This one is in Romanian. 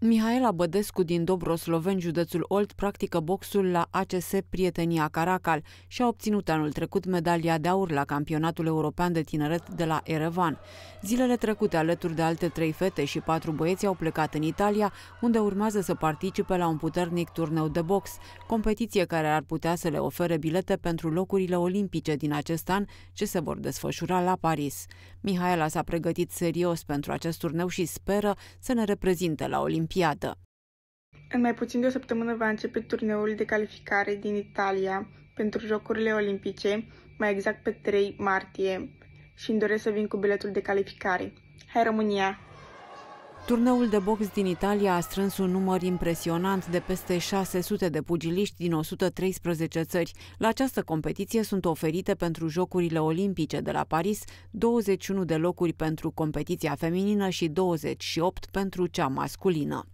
Mihaela Bădescu din Dobrosloven, județul Olt, practică boxul la ACS Prietenia Caracal și a obținut anul trecut medalia de aur la campionatul european de tineret de la Erevan. Zilele trecute, alături de alte trei fete și patru băieți, au plecat în Italia, unde urmează să participe la un puternic turneu de box, competiție care ar putea să le ofere bilete pentru locurile olimpice din acest an, ce se vor desfășura la Paris. Mihaela s-a pregătit serios pentru acest turneu și speră să ne reprezinte la Olimpice. Olimpiadă. În mai puțin de o săptămână va începe turneul de calificare din Italia pentru Jocurile Olimpice, mai exact pe 3 martie, și îmi doresc să vin cu biletul de calificare. Hai România! Turneul de box din Italia a strâns un număr impresionant de peste 600 de pugiliști din 113 țări. La această competiție sunt oferite pentru Jocurile Olimpice de la Paris 21 de locuri pentru competiția feminină și 28 pentru cea masculină.